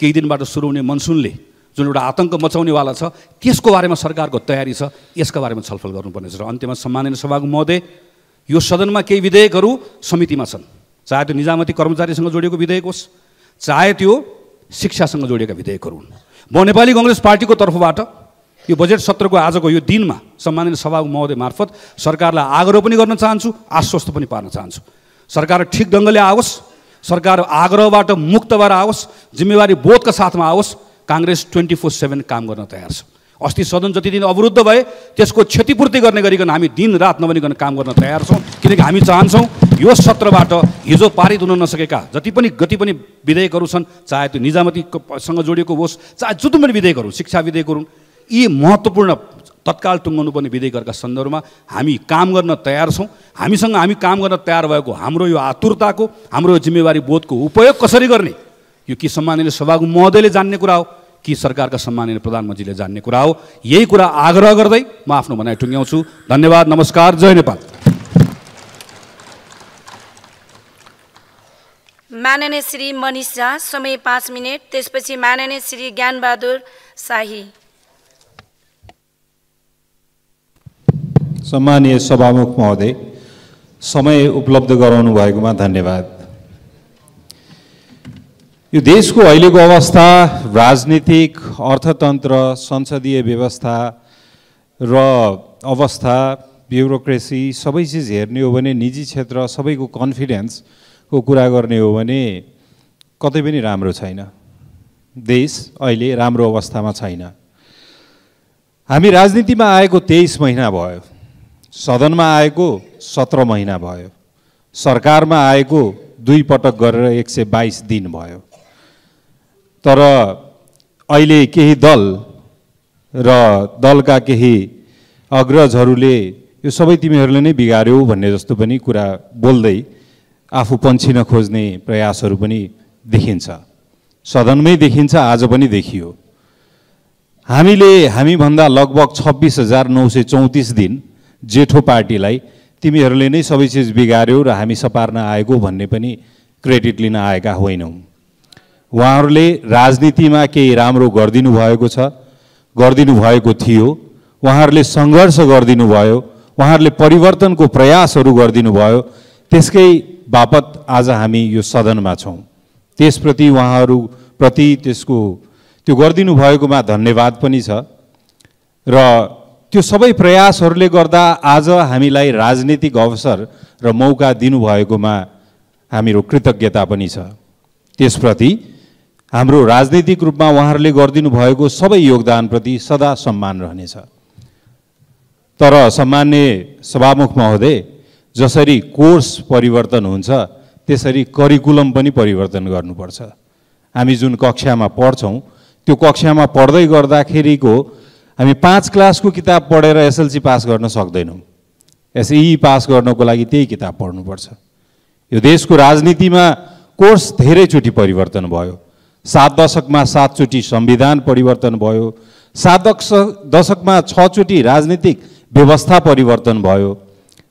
केही दिनबाट सुरु हुने मनसुनले जुन एउटा आतङ्क मचाउनेवाला छ त्यसको बारेमा सरकारको तयारी छ यसका बारेमा छलफल गर्नुपर्नेछ र अन्त्यमा सम्माननीय सभाको महोदय यो सदनमा केही विधेयकहरू समितिमा छन् चाहे त्यो निजामती कर्मचारीसँग जोडिएको विधेयक होस् चाहे त्यो शिक्षासँग जोडिएका विधेयकहरू हुन् म नेपाली कङ्ग्रेस पार्टीको तर्फबाट यो बजेट सत्रको आजको यो दिनमा सम्माननीय सभाको महोदय मार्फत सरकारलाई आग्रह पनि गर्न चाहन्छु आश्वस्त पनि पार्न चाहन्छु सरकार ठिक ढङ्गले आओस् सरकार आग्रहबाट मुक्त भएर आओस् जिम्मेवारी बोधका साथमा आओस् काङ्ग्रेस ट्वेन्टी फोर सेभेन काम गर्न तयार छ अस्ति सदन जति दिन अवरुद्ध भए त्यसको क्षतिपूर्ति गर्ने गरिकन हामी दिन दिनरात नभनिकन काम गर्न तयार छौँ किनकि हामी चाहन्छौँ यो सत्रबाट हिजो पारित हुन नसकेका जति पनि गति पनि विधेयकहरू छन् चाहे त्यो निजामतीसँग जोडिएको होस् चाहे जुन पनि विधेयकहरू शिक्षा विधेयकहरू यी महत्त्वपूर्ण तत्काल टुङ्गाउनुपर्ने विधेयकहरूका सन्दर्भमा हामी काम गर्न तयार छौँ हामीसँग हामी काम गर्न तयार भएको हाम्रो यो आतुरताको हाम्रो जिम्मेवारी बोधको उपयोग कसरी गर्ने यो कि सम्माननीय सभाको महोदयले जान्ने कुरा हो कि सरकारका सम्माननीय प्रधानमन्त्रीले जान्ने कुरा हो यही कुरा आग्रह गर्दै म आफ्नो भनाइ टुङ्ग्याउँछु धन्यवाद नमस्कार जय नेपाल माननीय श्री मनिष झा समय पाँच मिनट त्यसपछि माननीय श्री ज्ञानबहादुर शाही सम्मानीय सभामुख महोदय समय उपलब्ध गराउनु भएकोमा धन्यवाद यो देशको अहिलेको अवस्था राजनीतिक अर्थतन्त्र संसदीय व्यवस्था र अवस्था ब्युरोक्रेसी सबै चिज हेर्ने हो भने निजी क्षेत्र सबैको कन्फिडेन्सको कुरा गर्ने हो भने कतै पनि राम्रो छैन देश अहिले राम्रो अवस्थामा छैन हामी राजनीतिमा आएको तेइस महिना भयो सदनमा आएको सत्र महिना भयो सरकारमा आएको दुई पटक गरेर एक सय बाइस दिन भयो तर अहिले केही दल र दलका केही अग्रजहरूले यो सबै तिमीहरूले नै बिगाऱ्यौ भन्ने जस्तो पनि कुरा बोल्दै आफू पन्छिन खोज्ने प्रयासहरू पनि देखिन्छ सदनमै देखिन्छ आज पनि देखियो हामीले हामीभन्दा लगभग छब्बिस हजार नौ सय चौतिस दिन जेठो पार्टीलाई तिमीहरूले नै सबै चिज बिगाऱ्यौ र हामी सपार्न आएको भन्ने पनि क्रेडिट लिन आएका होइनौँ उहाँहरूले राजनीतिमा केही राम्रो गरिदिनु भएको छ गरिदिनु भएको थियो उहाँहरूले सङ्घर्ष गरिदिनु भयो उहाँहरूले परिवर्तनको प्रयासहरू गरिदिनु भयो त्यसकै बापत आज हामी यो सदनमा छौँ त्यसप्रति उहाँहरूप्रति त्यसको त्यो गरिदिनु भएकोमा धन्यवाद पनि छ र त्यो सबै प्रयासहरूले गर्दा आज हामीलाई राजनीतिक अवसर र मौका दिनुभएकोमा हामीहरू कृतज्ञता पनि छ त्यसप्रति हाम्रो राजनैतिक रूपमा उहाँहरूले गरिदिनु भएको सबै योगदानप्रति सदा सम्मान रहनेछ तर सम्मान्य सभामुख महोदय जसरी कोर्स परिवर्तन हुन्छ त्यसरी करिकुलम पनि परिवर्तन गर्नुपर्छ हामी जुन कक्षामा पढ्छौँ त्यो कक्षामा पढ्दै गर्दाखेरिको हामी पाँच क्लासको किताब पढेर एसएलसी पास गर्न सक्दैनौँ एसई पास गर्नको लागि त्यही किताब पढ्नुपर्छ यो देशको राजनीतिमा कोर्स धेरैचोटि परिवर्तन भयो सात दशकमा सातचोटि संविधान परिवर्तन भयो सात दशकमा छचोटि राजनीतिक व्यवस्था परिवर्तन भयो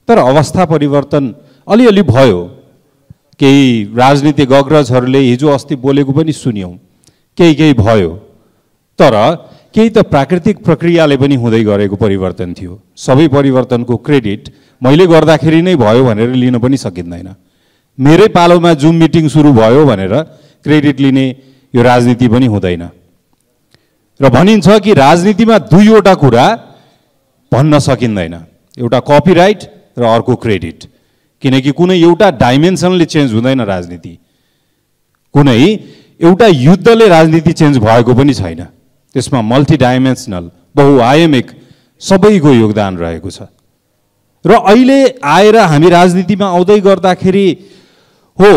तर अवस्था परिवर्तन अलिअलि भयो केही राजनीतिक अग्रजहरूले हिजो अस्ति बोलेको पनि सुन्यौँ केही केही भयो तर केही त प्राकृतिक प्रक्रियाले पनि हुँदै गरेको परिवर्तन थियो सबै परिवर्तनको क्रेडिट मैले गर्दाखेरि नै भयो भनेर लिन पनि सकिँदैन मेरै पालोमा जुम मिटिङ सुरु भयो भनेर क्रेडिट लिने यो राजनीति पनि हुँदैन र भनिन्छ कि राजनीतिमा दुईवटा कुरा भन्न सकिँदैन एउटा कपिराइट र अर्को क्रेडिट किनकि कुनै एउटा डाइमेन्सनले चेन्ज हुँदैन राजनीति कुनै एउटा युद्धले राजनीति चेन्ज भएको पनि छैन त्यसमा डाइमेन्सनल बहुआयामिक सबैको योगदान रहेको छ र अहिले आएर हामी राजनीतिमा आउँदै गर्दाखेरि हो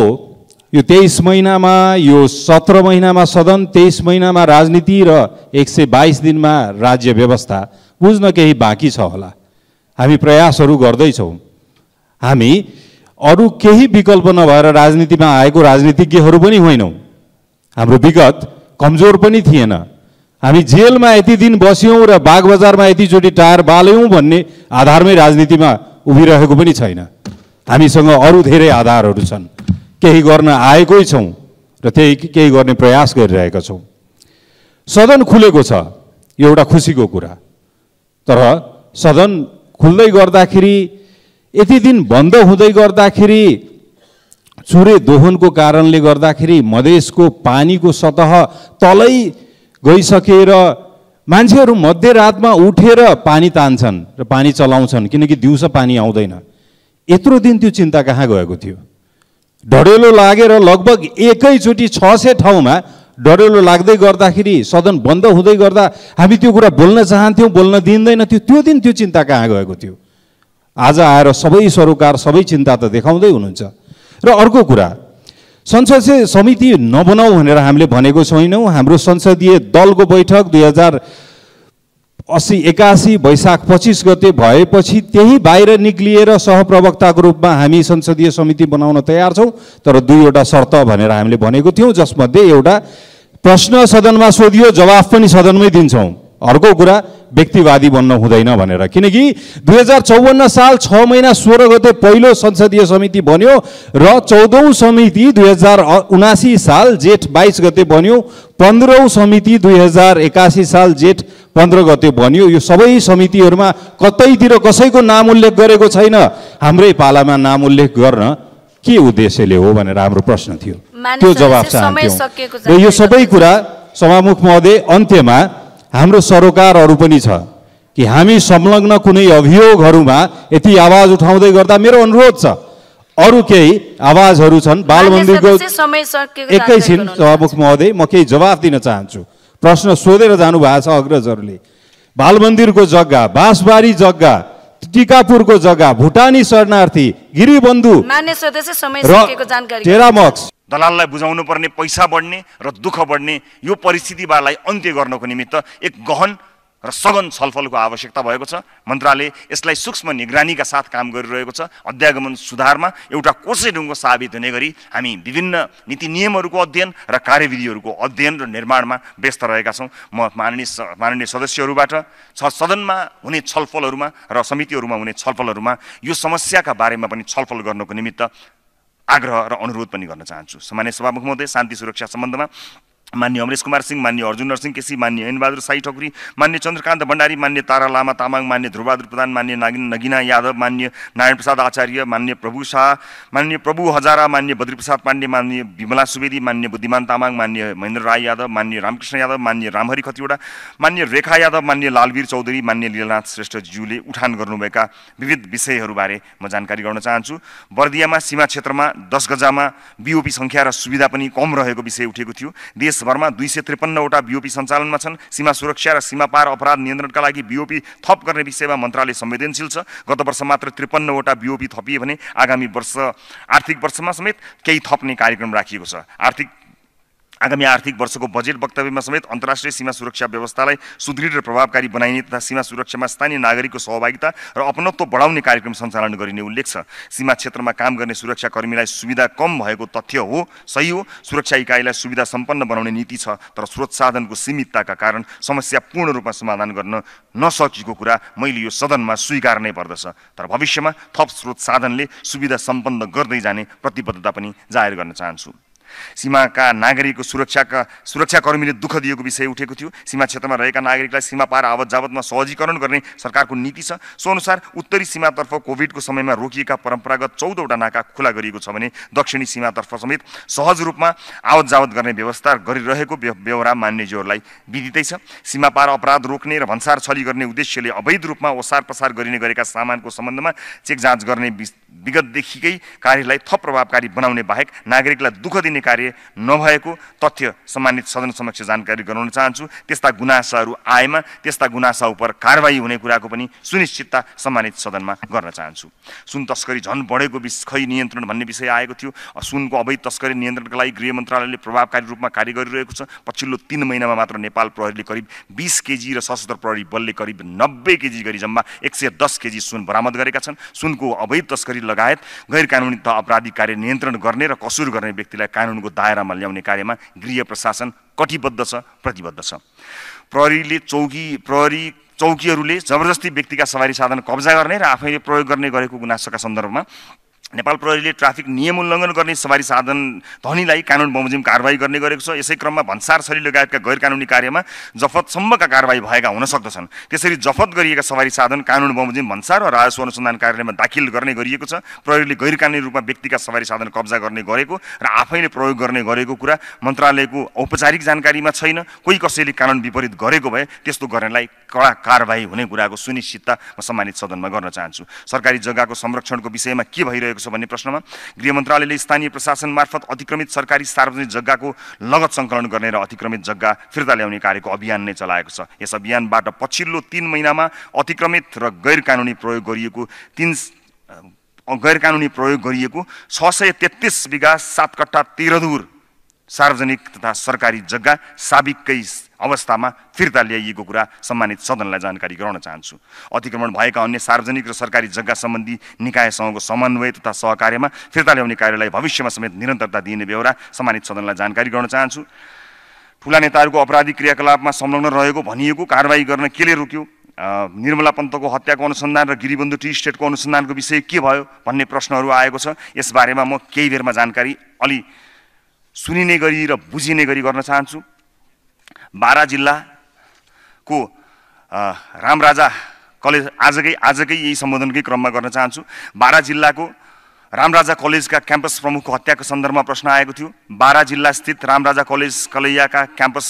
यो तेइस महिनामा यो सत्र महिनामा सदन तेइस महिनामा राजनीति र एक सय बाइस दिनमा राज्य व्यवस्था बुझ्न केही बाँकी छ होला हामी प्रयासहरू गर्दैछौँ हामी अरू केही विकल्प नभएर राजनीतिमा आएको राजनीतिज्ञहरू पनि होइनौँ हाम्रो विगत कमजोर पनि थिएन हामी जेलमा यति दिन बस्यौँ र बाघ बजारमा यतिचोटि टायर बाल्यौँ भन्ने आधारमै राजनीतिमा उभिरहेको पनि छैन हामीसँग अरू धेरै आधारहरू छन् केही गर्न आएकै छौँ र त्यही केही गर्ने प्रयास गरिरहेका छौँ सदन खुलेको छ एउटा खुसीको कुरा तर सदन खुल्दै गर्दाखेरि यति दिन बन्द हुँदै गर्दाखेरि चुरे दोहनको कारणले गर्दाखेरि मधेसको पानीको सतह तलै गइसकेर मान्छेहरू मध्यरातमा उठेर पानी तान्छन् र पानी चलाउँछन् किनकि दिउँसो पानी आउँदैन यत्रो दिन त्यो चिन्ता कहाँ गएको थियो डडेलो लागेर लगभग एकैचोटि छ सय ठाउँमा डरेलो लाग्दै गर्दाखेरि सदन बन्द हुँदै गर्दा हामी त्यो कुरा बोल्न चाहन्थ्यौँ बोल्न दिँदैन थियो त्यो दिन त्यो चिन्ता कहाँ गएको थियो आज आएर सबै सरोकार सबै चिन्ता त देखाउँदै हुनुहुन्छ र अर्को कुरा संसदीय समिति नबनाऊ भनेर हामीले भनेको छैनौँ हाम्रो संसदीय दलको बैठक दुई हजार असी एकासी वैशाख पच्चिस गते भएपछि त्यही बाहिर निक्लिएर सहप्रवक्ताको रूपमा हामी संसदीय समिति बनाउन तयार छौँ तर दुईवटा शर्त भनेर हामीले भनेको थियौँ जसमध्ये एउटा प्रश्न सदनमा सोधियो जवाफ पनि सदनमै दिन्छौँ अर्को कुरा व्यक्तिवादी बन्न हुँदैन भनेर किनकि दुई हजार चौवन्न साल छ महिना सोह्र गते पहिलो संसदीय समिति बन्यो र चौधौँ समिति दुई हजार उनासी साल जेठ बाइस गते बन्यो पन्ध्रौँ समिति दुई हजार एकासी साल जेठ पन्ध्र गते बन्यो यो सबै समितिहरूमा कतैतिर कसैको नाम उल्लेख गरेको छैन हाम्रै पालामा नाम उल्लेख गर्न के उद्देश्यले हो भनेर हाम्रो प्रश्न थियो त्यो जवाब चाहन्थ्यौँ र यो सबै कुरा सभामुख महोदय अन्त्यमा हाम्रो सरोकारहरू पनि छ कि हामी संलग्न कुनै अभियोगहरूमा यति आवाज उठाउँदै गर्दा मेरो अनुरोध छ अरू केही आवाजहरू छन् बाल मन्दिरको एकैछिन सभामुख महोदय म केही जवाफ दिन चाहन्छु प्रश्न सोधेर जानुभएको छ अग्रजहरूले बाल मन्दिरको जग्गा बाँसबारी जग्गा टिकापुरको जग्गा भुटानी शरणार्थी गिरिबन्धु र टेरामक्स दलाललाई बुझाउनु पर्ने पैसा बढ्ने र दुःख बढ्ने यो परिस्थितिबाटलाई अन्त्य गर्नको निमित्त एक गहन र सघन छलफलको आवश्यकता भएको छ मन्त्रालय यसलाई सूक्ष्म निगरानीका साथ काम गरिरहेको छ अध्यागमन सुधारमा एउटा कोसै ढुङ्गो साबित हुने गरी हामी विभिन्न नीति नियमहरूको अध्ययन र कार्यविधिहरूको अध्ययन र निर्माणमा व्यस्त रहेका छौँ म माननीय माननीय सदस्यहरूबाट सदनमा हुने छलफलहरूमा र समितिहरूमा हुने छलफलहरूमा यो समस्याका बारेमा पनि छलफल गर्नको निमित्त आग्रह र अनुरोध भी करना चाहूँ सामान्य सभामुख महोदय शांति सुरक्षा संबंध में मान्य अमरेश कुमार सिंह मान्य अर्जुन नरसिंह केसी मान्य ऐनबहादुर साई ठकुरी मान्य चन्द्रकान्त भण्डारी मान्य तारा लामा तामाङ मान्य ध्रुबहादुर प्रधान मान्य नागिन नगिना यादव मान्य नारायण प्रसाद आचार्य मान्य प्रभु शाह मान्य प्रभु हजारा मान्य प्रसाद पाण्डे मान्य विमला सुवेदी मान्य बुद्धिमान तामाङ मान्य महेन्द्र राय यादव मान्य रामकृष्ण यादव मान्य रामहरि खतिवडा मान्य रेखा यादव मान्य लालवीर चौधरी मान्य लीलानाथ श्रेष्ठज्यूले उठान गर्नुभएका विविध विषयहरूबारे म जानकारी गर्न चाहन्छु बर्दियामा सीमा क्षेत्रमा दस गजामा बिओपी सङ्ख्या र सुविधा पनि कम रहेको विषय उठेको थियो देश देशभरमा दुई सय त्रिपन्नवटा बिओपी सञ्चालनमा छन् सीमा सुरक्षा र सीमा पार अपराध नियन्त्रणका लागि बिओपी थप गर्ने विषयमा मन्त्रालय संवेदनशील छ गत वर्ष मात्र त्रिपन्नवटा बिओपी थपिए भने आगामी वर्ष आर्थिक वर्षमा समेत केही थप्ने कार्यक्रम राखिएको छ आर्थिक आगामी आर्थिक वर्षको बजेट वक्तव्यमा समेत अन्तर्राष्ट्रिय सीमा सुरक्षा व्यवस्थालाई सुदृढ र प्रभावकारी बनाइने तथा सीमा सुरक्षामा स्थानीय नागरिकको सहभागिता र अपनत्व बढाउने कार्यक्रम सञ्चालन गरिने उल्लेख छ सीमा क्षेत्रमा काम गर्ने सुरक्षाकर्मीलाई सुविधा कम भएको तथ्य हो सही हो सुरक्षा इकाइलाई सुविधा सम्पन्न बनाउने नीति छ तर स्रोत साधनको सीमितताका कारण समस्या पूर्ण रूपमा समाधान गर्न नसकेको कुरा मैले यो सदनमा स्वीकार नै पर्दछ तर भविष्यमा थप स्रोत साधनले सुविधा सम्पन्न गर्दै जाने प्रतिबद्धता पनि जाहेर गर्न चाहन्छु सीमाका नागरिकको सुरक्षाका सुरक्षाकर्मीले दुःख दिएको विषय उठेको थियो सीमा क्षेत्रमा रहेका नागरिकलाई सीमा पार आवत जावतमा सहजीकरण गर्ने सरकारको नीति छ सो अनुसार उत्तरी सीमातर्फ कोभिडको समयमा रोकिएका परम्परागत चौधवटा नाका खुला गरिएको छ भने दक्षिणी सीमातर्फ समेत सहज रूपमा आवत जावत गर्ने व्यवस्था गरिरहेको व्यवहार मान्यज्यूहरूलाई विदितै छ सीमा पार अपराध रोक्ने र भन्सार छली गर्ने उद्देश्यले अवैध रूपमा ओसार पसार गरिने गरेका सामानको सम्बन्धमा चेक जाँच गर्ने विगतदेखिकै कार्यलाई थप प्रभावकारी बनाउने बाहेक नागरिकलाई दुःख दिने दिने कार्य नभएको तथ्य सम्मानित सदन समक्ष जानकारी गराउन चाहन्छु त्यस्ता गुनासाहरू आएमा त्यस्ता गुनासा उप कारवाही हुने कुराको पनि सुनिश्चितता सम्मानित सदनमा गर्न चाहन्छु सुन तस्करी झन बढेको खै नियन्त्रण भन्ने विषय आएको थियो सुनको अवैध तस्करी नियन्त्रणका लागि गृह मन्त्रालयले प्रभावकारी रूपमा कार्य गरिरहेको छ पछिल्लो तिन महिनामा मात्र नेपाल प्रहरीले करिब बिस केजी र सशस्त्र प्रहरी बलले करिब नब्बे केजी गरी जम्मा एक सय दस केजी सुन बरामद गरेका छन् सुनको अवैध तस्करी लगायत गैर कानुनी त अपराधी कार्य नियन्त्रण गर्ने र कसुर गर्ने व्यक्तिलाई कानुनको दायरामा ल्याउने कार्यमा गृह प्रशासन कटिबद्ध छ प्रतिबद्ध छ प्रहरीले चौकी प्रहरी चौकीहरूले जबरजस्ती व्यक्तिका सवारी साधन कब्जा गर्ने र आफैले प्रयोग गर्ने गरेको गुनासोका सन्दर्भमा नेपाल प्रहरीले ट्राफिक नियम उल्लङ्घन गर्ने सवारी साधन धनीलाई कानुन बमोजिम कारवाही गर्ने गरेको छ यसै क्रममा भन्सार शैली लगायतका गैर कानुनी कार्यमा जफतसम्मका कारवाही भएका हुन सक्दछन् त्यसरी जफत गरिएका सवारी साधन कानुन बमोजिम भन्सार र राजस्व अनुसन्धान कार्यालयमा दाखिल गर्ने गरिएको छ प्रहरीले गैर कानुनी रूपमा व्यक्तिका सवारी साधन कब्जा गर्ने गरेको र आफैले प्रयोग गर्ने गरेको कुरा मन्त्रालयको औपचारिक जानकारीमा छैन कोही कसैले कानुन विपरीत गरेको भए त्यस्तो गर्नेलाई कडा कारवाही हुने कुराको सुनिश्चितता म सम्मानित सदनमा गर्न चाहन्छु सरकारी जग्गाको संरक्षणको विषयमा के भइरहेको भइरहेको छ भन्ने प्रश्नमा गृह मन्त्रालयले स्थानीय प्रशासन मार्फत अतिक्रमित सरकारी सार्वजनिक जग्गाको लगत सङ्कलन गर्ने र अतिक्रमित जग्गा फिर्ता ल्याउने कार्यको अभियान नै चलाएको छ यस अभियानबाट पछिल्लो तिन महिनामा अतिक्रमित र गैर कानुनी प्रयोग गरिएको तिन गैर कानुनी प्रयोग गरिएको छ सय तेत्तिस बिघा सात कट्ठा तेह्रदुर सार्वजनिक तथा सरकारी जग्गा साबिककै अवस्थामा फिर्ता ल्याइएको कुरा सम्मानित सदनलाई जानकारी गराउन चाहन्छु अतिक्रमण भएका अन्य सार्वजनिक र सरकारी जग्गा सम्बन्धी निकायसँगको समन्वय तथा सहकार्यमा फिर्ता ल्याउने कार्यलाई भविष्यमा समेत निरन्तरता दिइने बेहोरा सम्मानित सदनलाई जानकारी गराउन चाहन्छु ठुला नेताहरूको अपराधी क्रियाकलापमा संलग्न रहेको भनिएको कारवाही गर्न केले रोक्यो निर्मला पन्तको हत्याको अनुसन्धान र गिरीबन्धु टी स्टेटको अनुसन्धानको विषय के भयो भन्ने प्रश्नहरू आएको छ यसबारेमा म केही बेरमा जानकारी अलि सुनिने गरी र बुझिने गरी गर्न चाहन्छु बारा जिल्लाको रामराजा कलेज आजकै आजकै यही सम्बोधनकै क्रममा गर्न चाहन्छु बारा जिल्लाको रामराजा कलेजका क्याम्पस प्रमुखको हत्याको सन्दर्भमा प्रश्न आएको थियो बारा जिल्लास्थित रामराजा कलेज कलैयाका क्याम्पस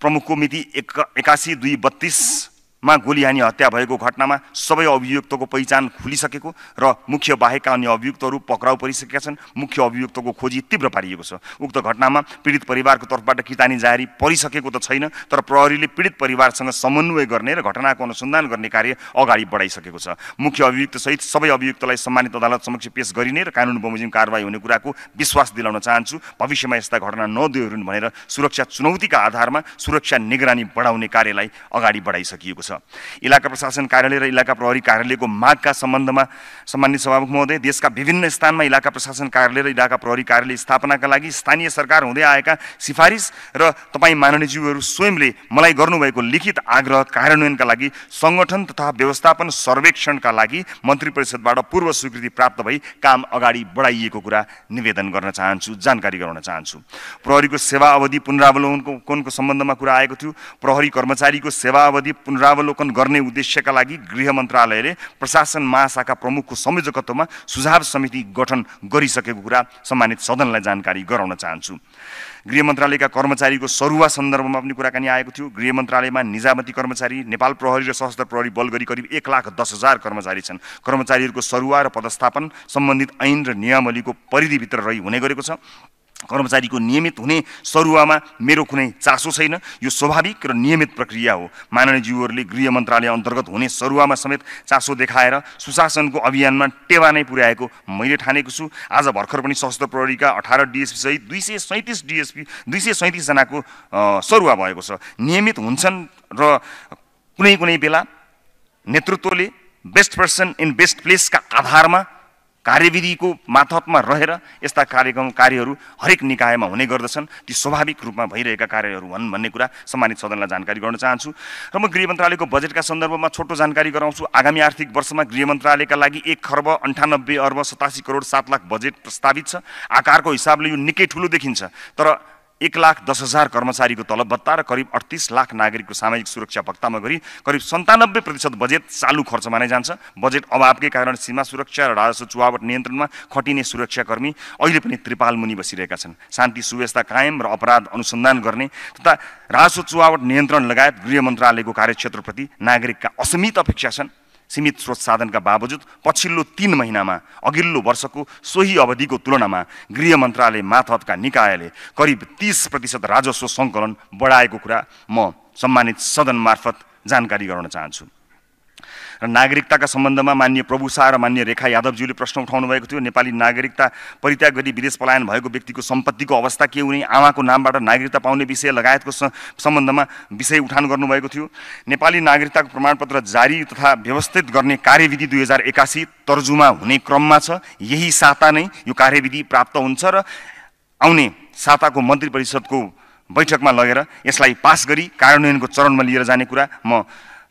प्रमुखको मिति एक एकासी दुई बत्तिस मा गोलीहानी हत्या भएको घटनामा सबै अभियुक्तको पहिचान खुलिसकेको र मुख्य बाहेकका अन्य अभियुक्तहरू पक्राउ परिसकेका छन् मुख्य अभियुक्तको खोजी तीव्र पारिएको छ उक्त घटनामा पीडित परिवारको तर्फबाट किटानी जारी परिसकेको त छैन तर प्रहरीले पीडित परिवारसँग समन्वय गर्ने र घटनाको अनुसन्धान गर्ने कार्य अगाडि बढाइसकेको छ मुख्य अभियुक्त सहित सबै अभियुक्तलाई सम्मानित अदालत समक्ष पेश गरिने र कानुन बमोजिम कारवाही हुने कुराको विश्वास दिलाउन चाहन्छु भविष्यमा यस्ता घटना नदोहोरुन् भनेर सुरक्षा चुनौतीका आधारमा सुरक्षा निगरानी बढाउने कार्यलाई अगाडि बढाइसकिएको छ इलाका प्रशासन कार्यालय र इलाका प्रहरी कार्यालयको मागका सम्बन्धमा सम्मान्य सभामुख महोदय देशका विभिन्न स्थानमा इलाका प्रशासन कार्यालय र इलाका प्रहरी कार्यालय स्थापनाका लागि स्थानीय सरकार हुँदै आएका सिफारिस र तपाईँ माननीयज्यूहरू स्वयंले मलाई गर्नुभएको लिखित आग्रह कार्यान्वयनका लागि सङ्गठन तथा व्यवस्थापन सर्वेक्षणका लागि मन्त्री परिषदबाट पूर्व स्वीकृति प्राप्त भई काम अगाडि बढाइएको कुरा निवेदन गर्न चाहन्छु जानकारी गराउन चाहन्छु प्रहरीको सेवा अवधि पुनरावलोकनको सम्बन्धमा कुरा आएको थियो प्रहरी कर्मचारीको सेवा अवधि पुनराव लोकन गर्ने उद्देश्यका लागि गृह मन्त्रालयले प्रशासन महाशाखा प्रमुखको संयोजकत्वमा सुझाव समिति गठन गरिसकेको कुरा सम्मानित सदनलाई जानकारी गराउन चाहन्छु गृह मन्त्रालयका कर्मचारीको सरुवा सन्दर्भमा पनि कुराकानी आएको थियो गृह मन्त्रालयमा निजामती कर्मचारी नेपाल प्रहरी र सशस्त्र प्रहरी बल गरी करिब एक लाख दस हजार कर्मचारी छन् कर्मचारीहरूको सरुवा र पदस्थापन सम्बन्धित ऐन र नियमावलीको परिधिभित्र रही हुने गरेको छ कर्मचारी कर्मचारीको नियमित हुने में मेरे कुनै चाशो छेन यो स्वाभाविक रियमित प्रक्रिया हो माननीय जीवर ने गृह मंत्रालय अंतर्गत होने सरुआ में समेत चाशो देखा सुशासन को अभियान में टेवा नई पुर्या मैं ठानेको आज भर्खर पनि सशस्त्र का अठारह डीएसपी सहित दुई सय सैँतिस डिएसपी दुई सय सैंतीस जना को सरुआ नियमित हो र कुनै कुनै बेला नेतृत्वले best person in best place का आधार में को कार्यविधिको में रहेर यहां कार्यक्रम कार्यहरू हरेक निकायमा हुने गर्दछन् ती स्वाभाविक रूप में कार्यहरू हुन् भन्ने कुरा सदन में जानकारी गर्न चाहन्छु र म गृह का सन्दर्भ में छोटो जानकारी गराउँछु आगामी आर्थिक वर्ष में गृह मंत्रालय का लागि एक खर्ब अंठानब्बे अर्ब सतासी करोड सात लाख बजेट प्रस्तावित छ आकारको हिसाबले यो निके ठूल देखिन्छ तर एक लाख दस हजार कर्मचारीको तलब भत्ता र करिब अडतिस लाख नागरिकको सामाजिक सुरक्षा भत्तामा गरी करिब सन्तानब्बे प्रतिशत बजेट चालु खर्चमा नै जान्छ बजेट अभावकै कारण सीमा सुरक्षा र राजस्व चुहावट नियन्त्रणमा खटिने सुरक्षाकर्मी अहिले पनि त्रिपाल मुनि बसिरहेका छन् शान्ति सुव्यवस्था कायम र अपराध अनुसन्धान गर्ने तथा राजस्व चुहावट नियन्त्रण लगायत गृह मन्त्रालयको कार्यक्षेत्रप्रति नागरिकका असीमित अपेक्षा छन् सीमित स्रोत साधनका बावजुद पछिल्लो तिन महिनामा अघिल्लो वर्षको सोही अवधिको तुलनामा गृह मन्त्रालय मार्फतका निकायले करिब तिस प्रतिशत राजस्व सङ्कलन बढाएको कुरा म सम्मानित सदन मार्फत जानकारी गराउन चाहन्छु र नागरिकताका सम्बन्धमा मान्य प्रभु शाह र मान्य रेखा यादवज्यूले प्रश्न उठाउनु भएको थियो नेपाली नागरिकता परित्याग गरी विदेश पलायन भएको व्यक्तिको सम्पत्तिको अवस्था के हुने आमाको नामबाट नागरिकता पाउने विषय लगायतको सम्बन्धमा विषय उठान गर्नुभएको थियो नेपाली नागरिकताको प्रमाणपत्र जारी तथा व्यवस्थित गर्ने कार्यविधि दुई हजार एकासी तर्जुमा हुने क्रममा छ यही साता नै यो कार्यविधि प्राप्त हुन्छ र आउने साताको मन्त्री परिषदको बैठकमा लगेर यसलाई पास गरी कार्यान्वयनको चरणमा लिएर जाने कुरा म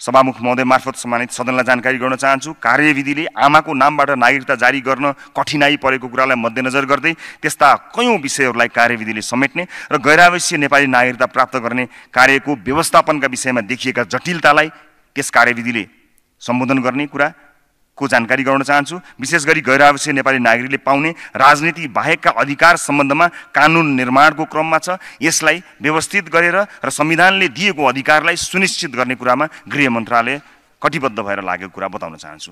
सभामुख महोदय मार्फत सम्मानित सदनलाई जानकारी गर्न चाहन्छु कार्यविधिले आमाको नामबाट नागरिकता जारी गर्न कठिनाई परेको कुरालाई मध्यनजर गर्दै त्यस्ता कयौँ विषयहरूलाई कार्यविधिले समेट्ने र गैरावश्य नेपाली नागरिकता प्राप्त गर्ने कार्यको व्यवस्थापनका विषयमा देखिएका जटिलतालाई त्यस कार्यविधिले सम्बोधन गर्ने कुरा को जानकारी गराउन चाहन्छु विशेष गरी गैर आवश्यक नेपाली नागरिकले पाउने राजनीति बाहेकका अधिकार सम्बन्धमा कानुन निर्माणको क्रममा छ यसलाई व्यवस्थित गरेर र संविधानले दिएको अधिकारलाई सुनिश्चित गर्ने कुरामा गृह मन्त्रालय कटिबद्ध भएर लागेको कुरा बताउन चाहन्छु